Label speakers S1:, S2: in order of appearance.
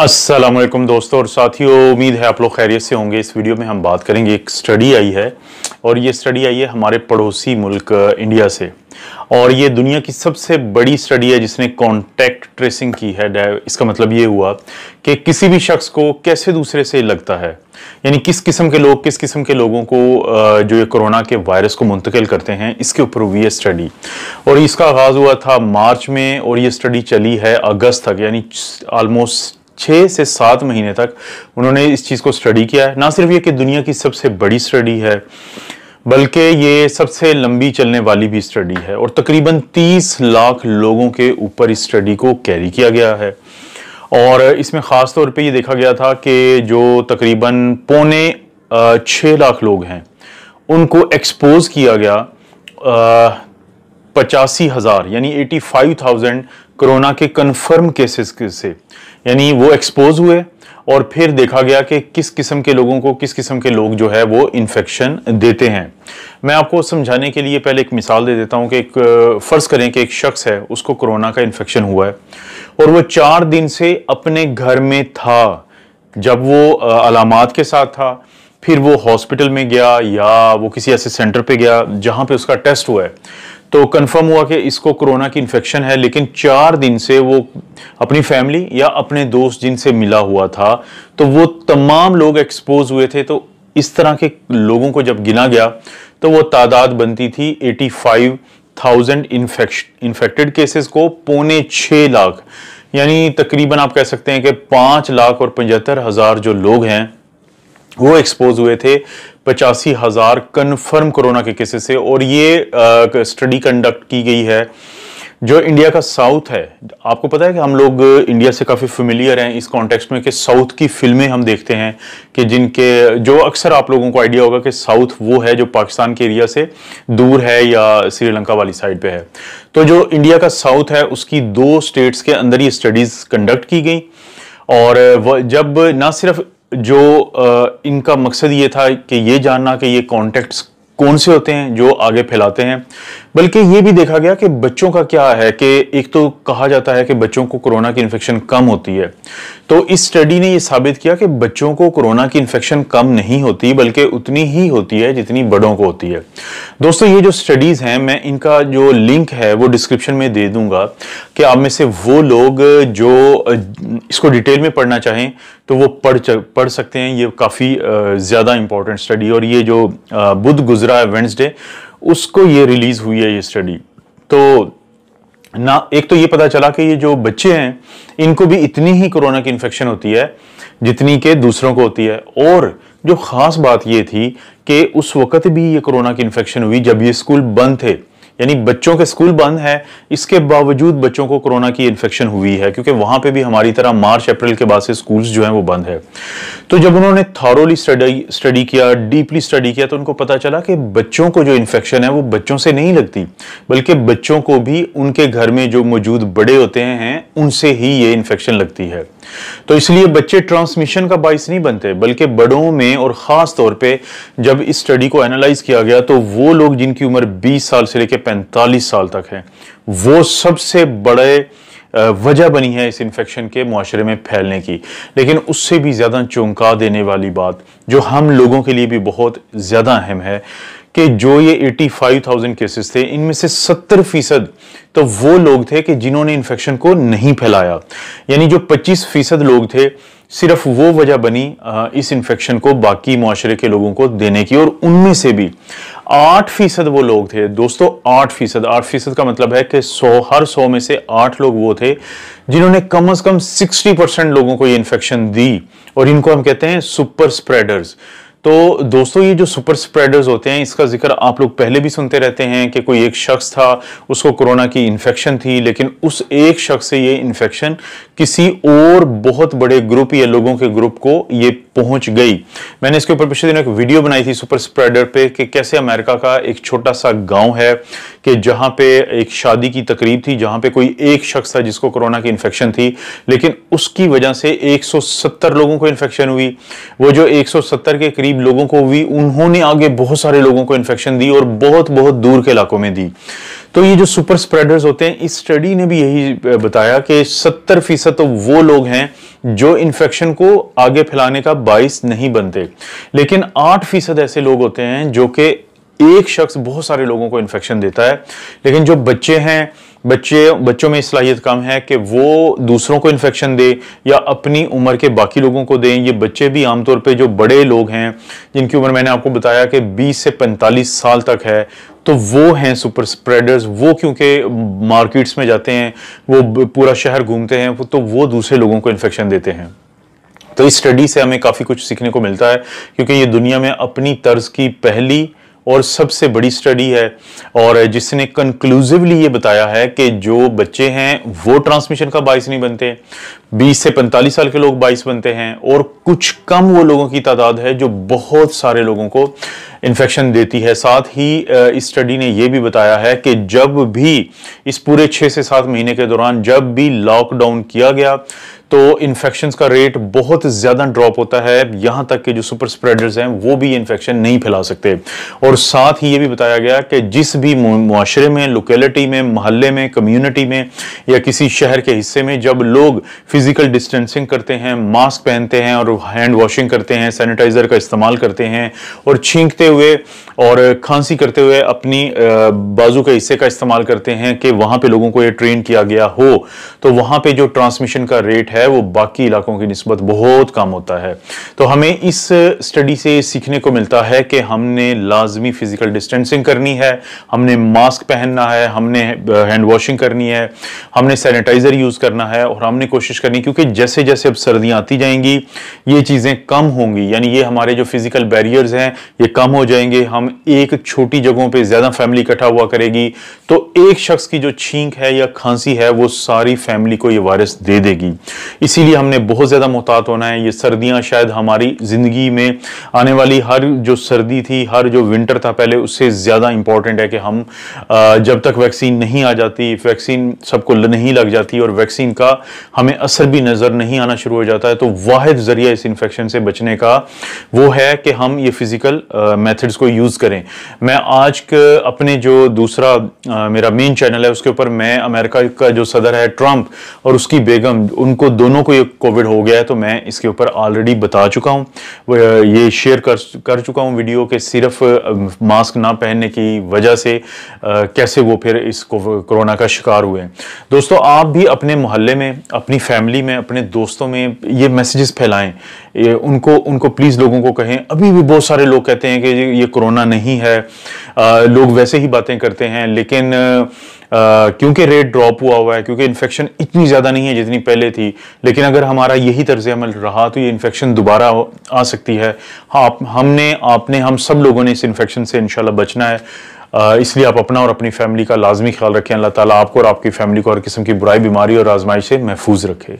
S1: असलम दोस्तों और साथियों उम्मीद है आप लोग खैरियत से होंगे इस वीडियो में हम बात करेंगे एक स्टडी आई है और ये स्टडी आई है हमारे पड़ोसी मुल्क इंडिया से और ये दुनिया की सबसे बड़ी स्टडी है जिसने कॉन्टैक्ट ट्रेसिंग की है इसका मतलब ये हुआ कि किसी भी शख्स को कैसे दूसरे से लगता है यानी किस किस्म के लोग किस किस्म के लोगों को जो ये कोरोना के वायरस को मुंतकिल करते हैं इसके ऊपर हुई है स्टडी और इसका आगाज़ हुआ था मार्च में और ये स्टडी चली है अगस्त तक यानी ऑलमोस्ट छः से सात महीने तक उन्होंने इस चीज़ को स्टडी किया है ना सिर्फ ये कि दुनिया की सबसे बड़ी स्टडी है बल्कि ये सबसे लंबी चलने वाली भी स्टडी है और तकरीबन 30 लाख लोगों के ऊपर इस स्टडी को कैरी किया गया है और इसमें ख़ास तौर पे ये देखा गया था कि जो तकरीबन पौने छः लाख लोग हैं उनको एक्सपोज किया गया पचासी हज़ार यानी एटी फाइव थाउजेंड कोरोना के कन्फर्म केसेस के से यानी वो एक्सपोज हुए और फिर देखा गया कि किस किस्म के लोगों को किस किस्म के लोग जो है वो इन्फेक्शन देते हैं मैं आपको समझाने के लिए पहले एक मिसाल दे देता हूँ कि एक फ़र्ज़ करें कि एक शख्स है उसको कोरोना का इन्फेक्शन हुआ है और वो चार दिन से अपने घर में था जब वो अलामत के साथ था फिर वो हॉस्पिटल में गया या वो किसी ऐसे सेंटर पे गया जहाँ पे उसका टेस्ट हुआ है तो कंफर्म हुआ कि इसको कोरोना की इन्फेक्शन है लेकिन चार दिन से वो अपनी फैमिली या अपने दोस्त जिनसे मिला हुआ था तो वो तमाम लोग एक्सपोज हुए थे तो इस तरह के लोगों को जब गिना गया तो वो तादाद बनती थी 85,000 इन्फेक्टेड केसेस को पौने छः लाख यानी तकरीबन आप कह सकते हैं कि पाँच लाख और पचहत्तर हज़ार जो लोग हैं वो एक्सपोज हुए थे पचासी हज़ार कन्फर्म कोरोना के केसेस से और ये स्टडी कंडक्ट की गई है जो इंडिया का साउथ है आपको पता है कि हम लोग इंडिया से काफ़ी फेमिलियर हैं इस कॉन्टेक्स्ट में कि साउथ की फिल्में हम देखते हैं कि जिनके जो अक्सर आप लोगों को आइडिया होगा कि साउथ वो है जो पाकिस्तान के एरिया से दूर है या श्रीलंका वाली साइड पे है तो जो इंडिया का साउथ है उसकी दो स्टेट्स के अंदर ये स्टडीज़ कंडक्ट की गई और जब ना सिर्फ जो इनका मकसद ये था कि ये जानना कि ये कॉन्टेक्ट्स कौन से होते हैं जो आगे फैलाते हैं बल्कि ये भी देखा गया कि बच्चों का क्या है कि एक तो कहा जाता है कि बच्चों को कोरोना की इन्फेक्शन कम होती है तो इस स्टडी ने ये साबित किया कि बच्चों को कोरोना की इन्फेक्शन कम नहीं होती बल्कि उतनी ही होती है जितनी बड़ों को होती है दोस्तों ये जो स्टडीज़ हैं मैं इनका जो लिंक है वो डिस्क्रिप्शन में दे दूंगा कि आप में से वो लोग जो इसको डिटेल में पढ़ना चाहें तो वो पढ़ पढ़ सकते हैं ये काफ़ी ज़्यादा इम्पोर्टेंट स्टडी और ये जो बुध गुजरा है वेंसडे उसको ये रिलीज़ हुई है ये स्टडी तो ना एक तो ये पता चला कि ये जो बच्चे हैं इनको भी इतनी ही कोरोना की इन्फेक्शन होती है जितनी के दूसरों को होती है और जो ख़ास बात ये थी कि उस वक़्त भी ये कोरोना की इन्फेक्शन हुई जब ये स्कूल बंद थे यानी बच्चों के स्कूल बंद है इसके बावजूद बच्चों को कोरोना की इन्फेक्शन हुई है क्योंकि वहां पे भी हमारी तरह मार्च अप्रैल के बाद से स्कूल्स जो हैं वो बंद है तो जब उन्होंने थॉरोली स्टडी स्टडी किया डीपली स्टडी किया तो उनको पता चला कि बच्चों को जो इन्फेक्शन है वो बच्चों से नहीं लगती बल्कि बच्चों को भी उनके घर में जो मौजूद बड़े होते हैं उनसे ही ये इन्फेक्शन लगती है तो इसलिए बच्चे ट्रांसमिशन का बाइस नहीं बनते बल्कि बड़ों में और ख़ास तौर पर जब इस स्टडी को एनालाइज किया गया तो वो लोग जिनकी उम्र बीस साल से लेकर 45 साल तक है वो सबसे बड़े वजह बनी है इस इन्फेक्शन के माशरे में फैलने की लेकिन उससे भी ज़्यादा चौंका देने वाली बात जो हम लोगों के लिए भी बहुत ज़्यादा अहम है कि जो ये 85,000 केसेस थे इनमें से 70 फीसद तो वो लोग थे कि जिन्होंने इन्फेक्शन को नहीं फैलाया यानी जो 25 फीसद लोग थे सिर्फ वो वजह बनी इस इन्फेक्शन को बाकी माशरे के लोगों को देने की और उनमें से भी आठ फीसद वो लोग थे दोस्तों आठ फीसद आठ फीसद का मतलब है कि सौ हर सौ में से आठ लोग वो थे जिन्होंने कम से कम सिक्सटी परसेंट लोगों को ये इन्फेक्शन दी और इनको हम कहते हैं सुपर स्प्रेडर्स तो दोस्तों ये जो सुपर स्प्रेडर्स होते हैं इसका जिक्र आप लोग पहले भी सुनते रहते हैं कि कोई एक शख्स था उसको कोरोना की इन्फेक्शन थी लेकिन उस एक शख्स से ये इन्फेक्शन किसी और बहुत बड़े ग्रुप या लोगों के ग्रुप को ये पहुंच गई मैंने इसके ऊपर पिछले दिनों एक वीडियो बनाई थी सुपर स्प्रेडर पे कि कैसे अमेरिका का एक छोटा सा गांव है कि जहां पे एक शादी की तकरीब थी जहां पे कोई एक शख्स था जिसको कोरोना की इन्फेक्शन थी लेकिन उसकी वजह से 170 लोगों को इन्फेक्शन हुई वो जो 170 के करीब लोगों को हुई उन्होंने आगे बहुत सारे लोगों को इन्फेक्शन दी और बहुत बहुत दूर के इलाकों में दी तो ये जो सुपर स्प्रेडर्स होते हैं इस स्टडी ने भी यही बताया कि सत्तर फीसद तो वो लोग हैं जो इन्फेक्शन को आगे फैलाने का बाइस नहीं बनते लेकिन आठ फीसद ऐसे लोग होते हैं जो कि एक शख्स बहुत सारे लोगों को इन्फेक्शन देता है लेकिन जो बच्चे हैं बच्चे बच्चों में सलाहियत कम है कि वो दूसरों को इन्फेक्शन दे या अपनी उम्र के बाकी लोगों को दें ये बच्चे भी आमतौर पे जो बड़े लोग हैं जिनकी उम्र मैंने आपको बताया कि 20 से 45 साल तक है तो वो हैं सुपर स्प्रेडर्स वो क्योंकि मार्केट्स में जाते हैं वो पूरा शहर घूमते हैं तो वो दूसरे लोगों को इन्फेक्शन देते हैं तो इस स्टडी से हमें काफ़ी कुछ सीखने को मिलता है क्योंकि ये दुनिया में अपनी तर्ज की पहली और सबसे बड़ी स्टडी है और जिसने कंक्लूसिवली ये बताया है कि जो बच्चे हैं वो ट्रांसमिशन का बाइस नहीं बनते 20 से 45 साल के लोग बाइस बनते हैं और कुछ कम वो लोगों की तादाद है जो बहुत सारे लोगों को इन्फेक्शन देती है साथ ही इस स्टडी ने यह भी बताया है कि जब भी इस पूरे छः से सात महीने के दौरान जब भी लॉकडाउन किया गया तो इन्फेक्शन का रेट बहुत ज़्यादा ड्रॉप होता है यहाँ तक कि जो सुपर स्प्रेडर्स हैं वो भी इन्फेक्शन नहीं फैला सकते और साथ ही ये भी बताया गया कि जिस भी माशरे में लोकेलिटी में महल्ले में कम्यूनिटी में या किसी शहर के हिस्से में जब लोग फिज़िकल डिस्टेंसिंग करते हैं मास्क पहनते हैं और हैंड वॉशिंग करते हैं सैनिटाइज़र का इस्तेमाल करते हैं और छींकते हुए और खांसी करते हुए अपनी बाजू के हिस्से का इस्तेमाल करते हैं कि वहाँ पर लोगों को ये ट्रेन किया गया हो तो वहाँ पर जो ट्रांसमिशन का रेट है है वो बाकी इलाकों की नस्बत बहुत कम होता है तो हमें इस स्टडी से सीखने को मिलता है कि हमने लाजमी फ़िज़िकल डिस्टेंसिंग करनी है हमने मास्क पहनना है हमने हैंड वॉशिंग करनी है हमने सैनिटाइज़र यूज़ करना है और हमने कोशिश करनी क्योंकि जैसे जैसे अब सर्दियाँ आती जाएंगी ये चीज़ें कम होंगी यानी ये हमारे जो फिज़िकल बैरियर्स हैं ये कम हो जाएंगे हम एक छोटी जगहों पर ज़्यादा फैमिली इकट्ठा हुआ करेगी तो एक शख्स की जो छींक है या खांसी है वो सारी फैमिली को ये वायरस दे देगी इसीलिए हमने बहुत ज़्यादा मुहतात होना है ये सर्दियाँ शायद हमारी ज़िंदगी में आने वाली हर जो सर्दी थी हर जो विंटर था पहले उससे ज़्यादा इम्पॉर्टेंट है कि हम जब तक वैक्सीन नहीं आ जाती वैक्सीन सबको नहीं लग जाती और वैक्सीन का हमें असर भी नज़र नहीं आना शुरू हो जाता है तो वाद ज़रिया इस इन्फेक्शन से बचने का वो है कि हम ये फिज़िकल मेथड्स को यूज़ करें मैं आज अपने जो दूसरा आ, मेरा मेन चैनल है उसके ऊपर मैं अमेरिका का जो सदर है ट्रंप और उसकी बेगम उनको दोनों को ये कोविड हो गया है तो मैं इसके ऊपर ऑलरेडी बता चुका हूँ ये शेयर कर कर चुका हूँ वीडियो के सिर्फ मास्क ना पहनने की वजह से कैसे वो फिर इस कोरोना का शिकार हुए दोस्तों आप भी अपने मोहल्ले में अपनी फैमिली में अपने दोस्तों में ये मैसेजेस फैलाएं उनको उनको प्लीज़ लोगों को कहें अभी भी बहुत सारे लोग कहते हैं कि ये कोरोना नहीं है लोग वैसे ही बातें करते हैं लेकिन क्योंकि रेट ड्रॉप हुआ हुआ है क्योंकि इन्फेक्शन इतनी ज़्यादा नहीं है जितनी पहले थी लेकिन अगर हमारा यही तर्ज अमल रहा तो ये इन्फेक्शन दोबारा आ सकती है आप हमने आपने हम सब लोगों ने इस इन्फेक्शन से इनशाला बचना है इसलिए आप अपना और अपनी फैमिली का लाजमी ख्याल रखें अल्लाह ताला आपको और आपकी फैमिली को हर किस्म की बुराई बीमारी और आजमाइश से महफूज रखे